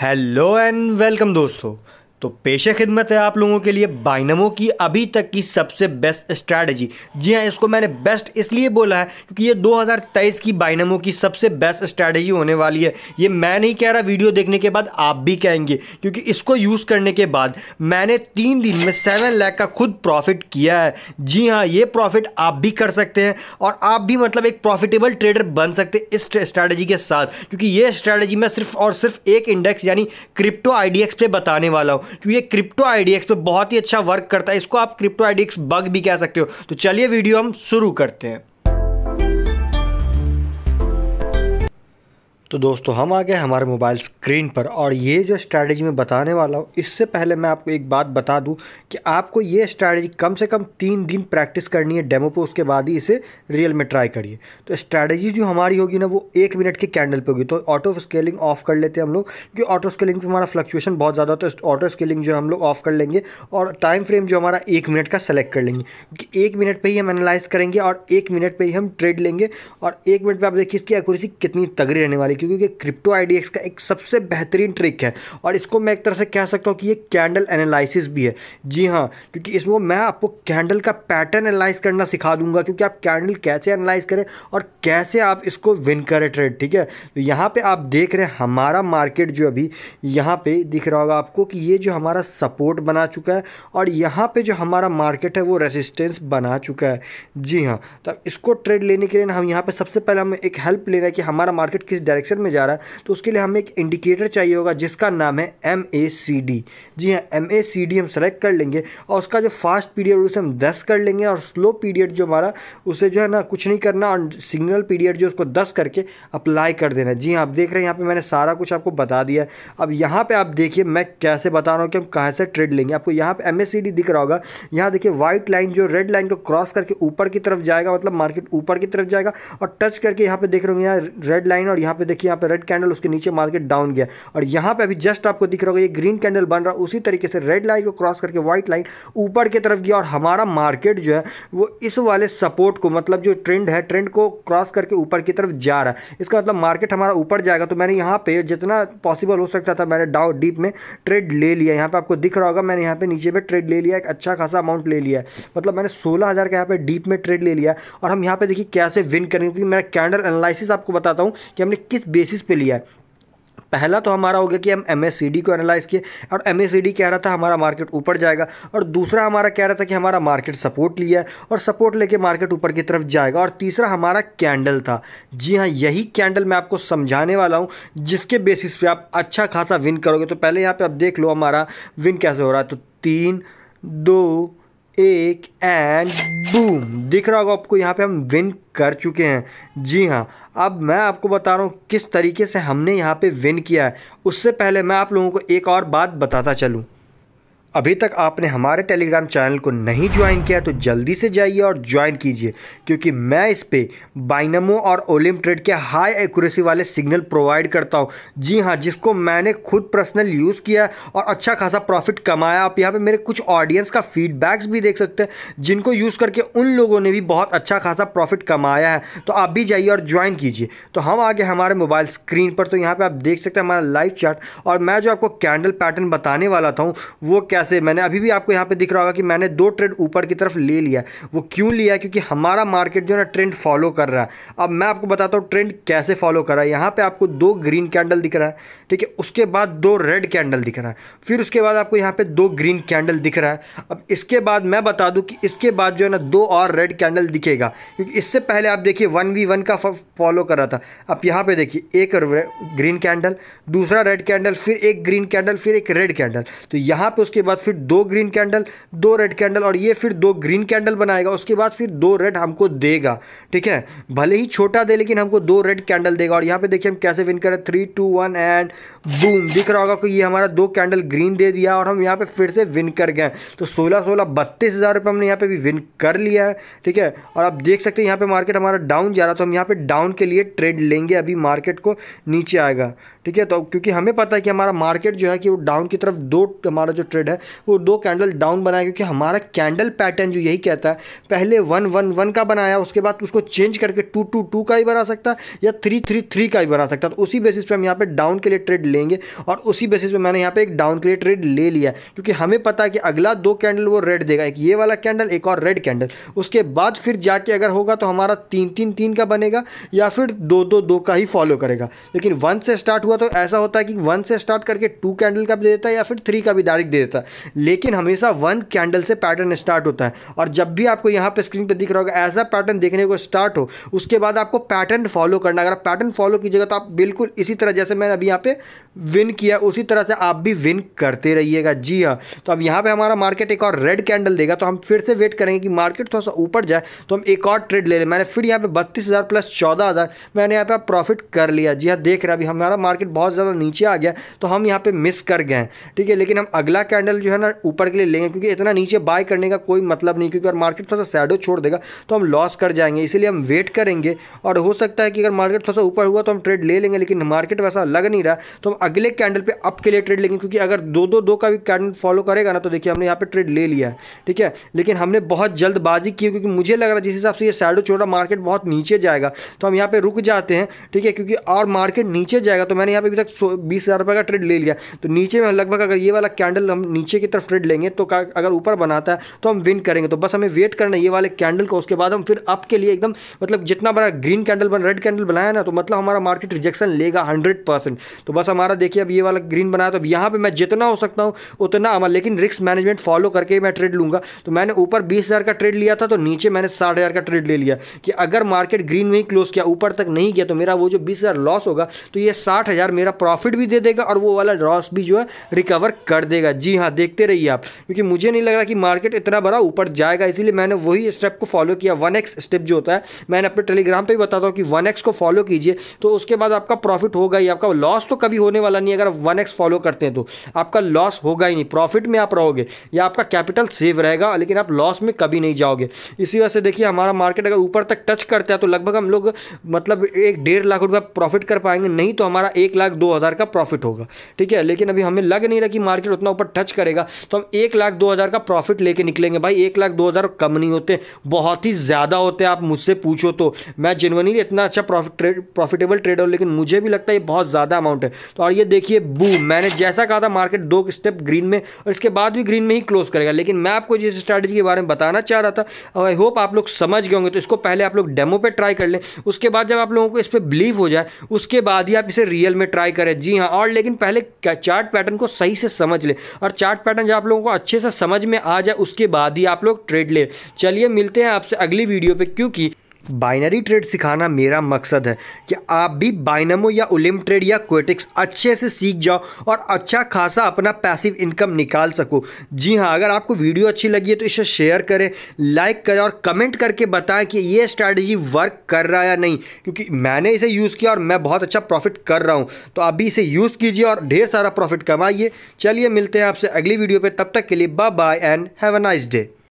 hello and welcome दोस्तों तो पेश खिदमत है आप लोगों के लिए बाइनमो की अभी तक की सबसे बेस्ट स्ट्रैटेजी जी हाँ इसको मैंने बेस्ट इसलिए बोला है क्योंकि ये 2023 की बाइनमो की सबसे बेस्ट स्ट्रैटेजी होने वाली है ये मैं नहीं कह रहा वीडियो देखने के बाद आप भी कहेंगे क्योंकि इसको यूज़ करने के बाद मैंने तीन दिन में सेवन लैख का खुद प्रॉफिट किया है जी हाँ ये प्रॉफिट आप भी कर सकते हैं और आप भी मतलब एक प्रॉफिटेबल ट्रेडर बन सकते इस स्ट्रैटेजी के साथ क्योंकि ये स्ट्रैटेजी मैं सिर्फ और सिर्फ एक इंडेक्स यानी क्रिप्टो आई पे बताने वाला हूँ क्योंकि ये क्रिप्टो आईडीएक्स पे बहुत ही अच्छा वर्क करता है इसको आप क्रिप्टो आईडीएक्स बग भी कह सकते हो तो चलिए वीडियो हम शुरू करते हैं तो दोस्तों हम आ गए हमारे मोबाइल स्क्रीन पर और ये जो स्ट्रैटेजी मैं बताने वाला हूँ इससे पहले मैं आपको एक बात बता दूँ कि आपको ये स्ट्रैटेजी कम से कम तीन दिन प्रैक्टिस करनी है डेमो पे उसके बाद ही इसे रियल में ट्राई करिए तो स्ट्रैटेजी जो हमारी होगी ना वो एक मिनट के कैंडल पर होगी तो ऑटो स्केलिंग ऑफ कर लेते हैं हम लोग क्योंकि ऑटो स्केलिंग पर हमारा फ्लक्चुएशन बहुत ज़्यादा होता तो है ऑटो स्केलिंग जो हम लोग ऑफ कर लेंगे और टाइम फ्रेम जो हमारा एक मिनट का सेलेक्ट कर लेंगे क्योंकि एक मिनट पर ही हम एनालाइज करेंगे और एक मिनट पर ही हम ट्रेड लेंगे और एक मिनट पर आप देखिए इसकी एक्यूरेसी कितनी तगड़ी रहने वाली क्योंकि ये क्रिप्टो आई का एक सबसे बेहतरीन ट्रिक है और इसको मैं एक तरह से कह सकता हूँ कि ये कैंडल एनालिसिस भी है जी हाँ क्योंकि इसमें मैं आपको कैंडल का पैटर्न एनालाइज करना सिखा दूंगा क्योंकि आप कैंडल कैसे एनालाइज करें और कैसे आप इसको विन करें ट्रेड ठीक है तो यहाँ पर आप देख रहे हैं हमारा मार्केट जो अभी यहाँ पर दिख रहा होगा आपको कि ये जो हमारा सपोर्ट बना चुका है और यहाँ पर जो हमारा मार्केट है वो रेजिस्टेंस बना चुका है जी हाँ तो इसको ट्रेड लेने के लिए हम यहाँ पर सबसे पहले हम एक हेल्प ले रहे हैं कि हमारा मार्केट किस डायरेक्शन डायरेक्शन में जा रहा है तो उसके लिए हमें एक इंडिकेटर चाहिए होगा जिसका नाम है M A C D G हाँ एम ए सी डी हम सेलेक्ट कर लेंगे और उसका जो फास्ट पीरियड उसे हम दस कर लेंगे और स्लो पीरियड जो हमारा उसे जो है ना कुछ नहीं करना और सिग्नल पीरियड जो उसको दस करके अप्लाई कर देना जी हाँ आप देख रहे हैं यहाँ पर मैंने सारा कुछ आपको बता दिया अब यहाँ पर आप देखिए मैं कैसे बता रहा हूँ कि हम कहाँ से ट्रेड लेंगे आपको यहाँ पर एम दिख रहा होगा यहाँ देखिए व्हाइट लाइन जो रेड लाइन को क्रॉस करके ऊपर की तरफ जाएगा मतलब मार्केट ऊपर की तरफ जाएगा और टच करके यहाँ पे देख रहे होंगे यहाँ रेड लाइन और यहाँ पे देखिए देखिए यहाँ पे रेड कैंडल उसके नीचे मार्केट डाउन गया और यहाँ पे अभी जस्ट आपको दिख रहा होगा ये ग्रीन कैंडल बन रहा है उसी तरीके से रेड लाइन को क्रॉस करके व्हाइट लाइन ऊपर की तरफ गया और हमारा मार्केट जो है वो इस वाले सपोर्ट को मतलब जो ट्रेंड है ट्रेंड को क्रॉस करके ऊपर की तरफ जा रहा है इसका मतलब मार्केट हमारा ऊपर जाएगा तो मैंने यहाँ पर जितना पॉसिबल हो सकता था मैंने डाउ डीप में ट्रेड ले लिया यहाँ पर आपको दिख रहा होगा मैंने यहाँ पर नीचे पर ट्रेड ले लिया एक अच्छा खासा अमाउंट ले लिया मतलब मैंने सोलह हज़ार का यहाँ पर डीप में ट्रेड ले लिया और हम यहाँ पर देखिए कैसे विन करेंगे क्योंकि मैं कैंडल एनालिसिस आपको बताता हूँ कि हमने किस बेसिस पे लिया है पहला तो हमारा हो गया कि हम एम को एनालाइज किए और एम कह रहा था हमारा मार्केट ऊपर जाएगा और दूसरा हमारा कह रहा था कि हमारा मार्केट सपोर्ट लिया है और सपोर्ट लेके मार्केट ऊपर की तरफ जाएगा और तीसरा हमारा कैंडल था जी हाँ यही कैंडल मैं आपको समझाने वाला हूँ जिसके बेसिस पे आप अच्छा खासा विन करोगे तो पहले यहाँ पर आप देख लो हमारा विन कैसे हो रहा है तो तीन दो एक एंड बूम दिख रहा होगा आपको यहाँ पे हम विन कर चुके हैं जी हाँ अब मैं आपको बता रहा हूँ किस तरीके से हमने यहाँ पे विन किया है उससे पहले मैं आप लोगों को एक और बात बताता चलूँ अभी तक आपने हमारे टेलीग्राम चैनल को नहीं ज्वाइन किया तो जल्दी से जाइए और ज्वाइन कीजिए क्योंकि मैं इस पर बाइनमो और ओलिम ट्रेड के हाई एक्यूरेसी वाले सिग्नल प्रोवाइड करता हूँ जी हाँ जिसको मैंने खुद पर्सनल यूज़ किया और अच्छा खासा प्रॉफिट कमाया आप यहाँ पे मेरे कुछ ऑडियंस का फीडबैक्स भी देख सकते हैं जिनको यूज़ करके उन लोगों ने भी बहुत अच्छा खासा प्रॉफिट कमाया है तो आप भी जाइए और ज्वाइन कीजिए तो हम आगे हमारे मोबाइल स्क्रीन पर तो यहाँ पर आप देख सकते हैं हमारा लाइव चार्ट और मैं जो आपको कैंडल पैटर्न बताने वाला था वो क्या बढ़िया से मैंने अभी भी आपको यहाँ पे दिख रहा होगा कि मैंने दो ट्रेड ऊपर की तरफ ले लिया वो क्यों लिया क्योंकि हमारा मार्केट जो है ना ट्रेंड फॉलो कर रहा है अब मैं आपको बताता हूँ ट्रेंड कैसे फॉलो कर रहा है यहाँ पे आपको दो ग्रीन कैंडल दिख रहा है ठीक है उसके बाद दो रेड कैंडल दिख रहा है फिर उसके बाद आपको यहाँ पर दो ग्रीन कैंडल दिख रहा है अब इसके बाद मैं बता दूँ कि इसके बाद जो है ना दो और रेड कैंडल दिखेगा क्योंकि इससे पहले आप देखिए वन वी वन का फॉलो कर रहा था अब यहाँ पर देखिए एक ग्रीन कैंडल दूसरा रेड कैंडल फिर एक ग्रीन कैंडल फिर एक रेड कैंडल तो यहाँ पर उसके बाद फिर दो ग्रीन कैंडल दो रेड कैंडल और ये फिर दो ग्रीन कैंडल बनाएगा उसके बाद फिर दो रेड हमको देगा ठीक है भले ही छोटा दे लेकिन हमको दो रेड कैंडल देगा और यहाँ पे देखिए हम कैसे विन करें three two one and boom दिख रहा होगा कि ये हमारा दो कैंडल ग्रीन दे दिया और हम यहाँ पे फिर से विन कर गए तो सोलह सोलह बत्तीस हज़ार रुपये हमने यहाँ पे भी विन कर लिया है ठीक है और आप देख सकते हैं यहाँ पे मार्केट हमारा डाउन जा रहा तो हम यहाँ पे डाउन के लिए ट्रेड लेंगे अभी मार्केट को नीचे आएगा ठीक है तो क्योंकि हमें पता है कि हमारा मार्केट जो है कि वो डाउन की तरफ दो हमारा जो ट्रेड है वो दो कैंडल डाउन बनाया क्योंकि हमारा कैंडल पैटर्न जो यही कहता है पहले वन वन वन का बनाया उसके बाद उसको चेंज करके टू टू टू का ही बना सकता है या थ्री थ्री थ्री का ही बना सकता है तो उसी बेसिस पर हम यहाँ पर डाउन के लिए ट्रेड लेंगे और उसी बेसिस पे मैंने यहाँ पे एक डाउन के लिए ट्रेड ले लिया क्योंकि हमें पता है कि अगला दो कैंडल वो रेड देगा एक ये वाला कैंडल एक और रेड कैंडल उसके बाद फिर जाके अगर होगा तो हमारा तीन तीन तीन का बनेगा या फिर दो दो दो का ही फॉलो करेगा लेकिन वन से स्टार्ट हुआ तो ऐसा होता है कि वन से स्टार्ट करके टू कैंडल का भी देता है या फिर थ्री का भी डायरेक्ट दे देता है लेकिन हमेशा वन कैंडल से पैटर्न स्टार्ट होता है और जब भी आपको यहाँ पर स्क्रीन पर दिख रहा होगा ऐसा पैटर्न देखने को स्टार्ट हो उसके बाद आपको पैटर्न फॉलो करना अगर पैटर्न फॉलो कीजिएगा तो आप बिल्कुल इसी तरह जैसे मैंने अभी यहाँ पे विन किया उसी तरह से आप भी विन करते रहिएगा जी हाँ तो अब यहाँ पे हमारा मार्केट एक और रेड कैंडल देगा तो हम फिर से वेट करेंगे कि मार्केट थोड़ा सा ऊपर जाए तो हम एक और ट्रेड ले लें मैंने फिर यहाँ पे बत्तीस हज़ार प्लस चौदह हज़ार मैंने यहाँ पे प्रॉफिट कर लिया जी हाँ देख रहे अभी हमारा मार्केट बहुत ज़्यादा नीचे आ गया तो हम यहाँ पर मिस कर गए ठीक है लेकिन हम अगला कैंडल जो है ना ऊपर के लिए लेंगे क्योंकि इतना नीचे बाय करने का कोई मतलब नहीं क्योंकि अगर मार्केट थोड़ा सा सैडो छोड़ देगा तो हम लॉस कर जाएंगे इसीलिए हम वेट करेंगे और हो सकता है कि अगर मार्केट थोड़ा सा ऊपर हुआ तो हम ट्रेड ले लेंगे लेकिन मार्केट वैसा लग नहीं रहा तो हम अगले कैंडल पे अप के लिए ट्रेड लेंगे क्योंकि अगर दो दो दो का भी कैंडल फॉलो करेगा ना तो देखिए हमने यहाँ पे ट्रेड ले लिया है ठीक है लेकिन हमने बहुत जल्दबाजी की क्योंकि मुझे लग रहा है जिस हिसाब से ये साइडो छोटा मार्केट बहुत नीचे जाएगा तो हम यहाँ पर रुक जाते हैं ठीक है क्योंकि और मार्केट नीचे जाएगा तो मैंने यहाँ पर अभी तक बीस हज़ार का ट्रेड ले लिया तो नीचे में लगभग अगर ये वाला कैंडल हम नीचे की तरफ ट्रेड लेंगे तो अगर ऊपर बनाता है तो हम विन करेंगे तो बस हमें वेट करना ये वाले कैंडल को उसके बाद हम फिर अप के लिए एकदम मतलब जितना बड़ा ग्रीन कैंडल बन रेड कैंडल बनाया ना तो मतलब हमारा मार्केट रिजेक्शन लेगा हंड्रेड परसेंट तो बस हम हमारा देखिए अब ये वाला ग्रीन बनाया तो अब यहाँ पर मैं जितना हो सकता हूँ उतना अमल लेकिन रिस्क मैनेजमेंट फॉलो करके मैं ट्रेड लूँगा तो मैंने ऊपर बीस का ट्रेड लिया था तो नीचे मैंने साठ का ट्रेड ले लिया कि अगर मार्केट ग्रीन में ही क्लोज किया ऊपर तक नहीं किया तो मेरा वो जो बीस लॉस होगा तो ये साठ मेरा प्रॉफिट भी दे देगा और वो वाला लॉस भी जो है रिकवर कर देगा जी हाँ देखते रहिए आप क्योंकि मुझे नहीं लग रहा कि मार्केट इतना बड़ा ऊपर जाएगा इसीलिए मैंने वही स्टेप को फॉलो किया वन एक्स स्टेप जो होता है मैंने अपने टेलीग्राम पर भी बताता हूँ कि वन एक्स को फॉलो कीजिए तो उसके बाद आपका प्रॉफिट होगा ही आपका लॉस तो कभी हो होने वाला नहीं अगर आप वन फॉलो करते हैं तो आपका लॉस होगा ही नहीं प्रॉफिट में आप रहोगे या आपका कैपिटल सेव रहेगा लेकिन आप लॉस में कभी नहीं जाओगे इसी वजह से देखिए हमारा मार्केट अगर ऊपर तक टच करता है तो लगभग हम लोग मतलब एक डेढ़ लाख रुपया प्रॉफिट कर पाएंगे नहीं तो हमारा एक लाख दो हज़ार का प्रॉफिट होगा ठीक है लेकिन अभी हमें लग नहीं रहा कि मार्केट उतना ऊपर टच करेगा तो हम एक लाख दो हज़ार का प्रॉफिट लेके निकलेंगे भाई एक लाख दो हज़ार कम नहीं होते बहुत ही ज़्यादा होते आप मुझसे पूछो तो मैं जेनवनी इतना अच्छा प्रॉफिट ट्रेड प्रॉफिटेबल ट्रेडर लेकिन मुझे भी लगता है ये बहुत ज़्यादा अमाउंट है तो और ये देखिए बू मैंने जैसा कहा था मार्केट दो स्टेप ग्रीन में और इसके बाद भी ग्रीन में ही क्लोज करेगा लेकिन मैं आपको जिस स्ट्रैटेजी के बारे में बताना चाह रहा था और आई होप आप लोग समझ गए होंगे तो इसको पहले आप लोग डेमो पर ट्राई कर लें उसके बाद जब आप लोगों को इस पर बिलीव हो जाए उसके बाद ही आप इसे रियल में ट्राई करें जी हाँ और लेकिन पहले चार्ट पैटर्न को सही से समझ लें और चार्ट पैटर्न जब आप लोगों को अच्छे से समझ में आ जाए उसके बाद ही आप लोग ट्रेड लें चलिए मिलते हैं आपसे अगली वीडियो पर क्योंकि बाइनरी ट्रेड सिखाना मेरा मकसद है कि आप भी बाइनमो या उलिम ट्रेड या क्वेटिक्स अच्छे से सीख जाओ और अच्छा खासा अपना पैसिव इनकम निकाल सको जी हाँ अगर आपको वीडियो अच्छी लगी है तो इसे शेयर करें लाइक करें और कमेंट करके बताएं कि ये स्ट्रैटेजी वर्क कर रहा है या नहीं क्योंकि मैंने इसे यूज़ किया और मैं बहुत अच्छा प्रॉफिट कर रहा हूँ तो आप भी इसे यूज़ कीजिए और ढेर सारा प्रॉफिट कमाइए चलिए मिलते हैं आपसे अगली वीडियो पर तब तक के लिए bye and have a nice day